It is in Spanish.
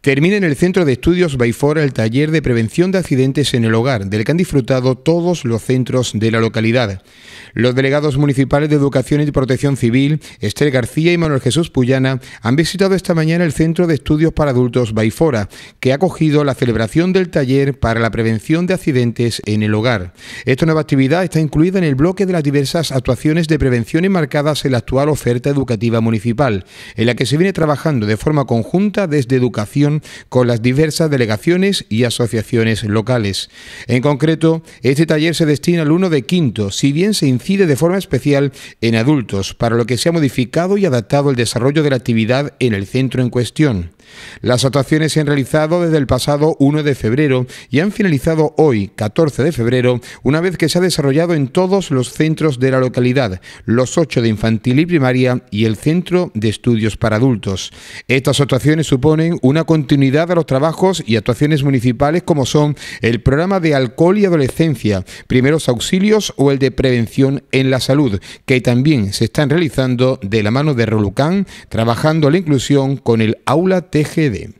Termina en el Centro de Estudios Baifora el taller de prevención de accidentes en el hogar, del que han disfrutado todos los centros de la localidad. Los delegados municipales de Educación y Protección Civil, Esther García y Manuel Jesús Puyana, han visitado esta mañana el Centro de Estudios para Adultos Baifora, que ha acogido la celebración del taller para la prevención de accidentes en el hogar. Esta nueva actividad está incluida en el bloque de las diversas actuaciones de prevención enmarcadas en la actual oferta educativa municipal, en la que se viene trabajando de forma conjunta desde Educación con las diversas delegaciones y asociaciones locales. En concreto, este taller se destina al 1 de quinto, si bien se incide de forma especial en adultos, para lo que se ha modificado y adaptado el desarrollo de la actividad en el centro en cuestión. Las actuaciones se han realizado desde el pasado 1 de febrero y han finalizado hoy, 14 de febrero, una vez que se ha desarrollado en todos los centros de la localidad, los 8 de infantil y primaria y el Centro de Estudios para Adultos. Estas actuaciones suponen una continuidad a los trabajos y actuaciones municipales como son el programa de alcohol y adolescencia, primeros auxilios o el de prevención en la salud, que también se están realizando de la mano de Rolucán, trabajando la inclusión con el aula T DGD.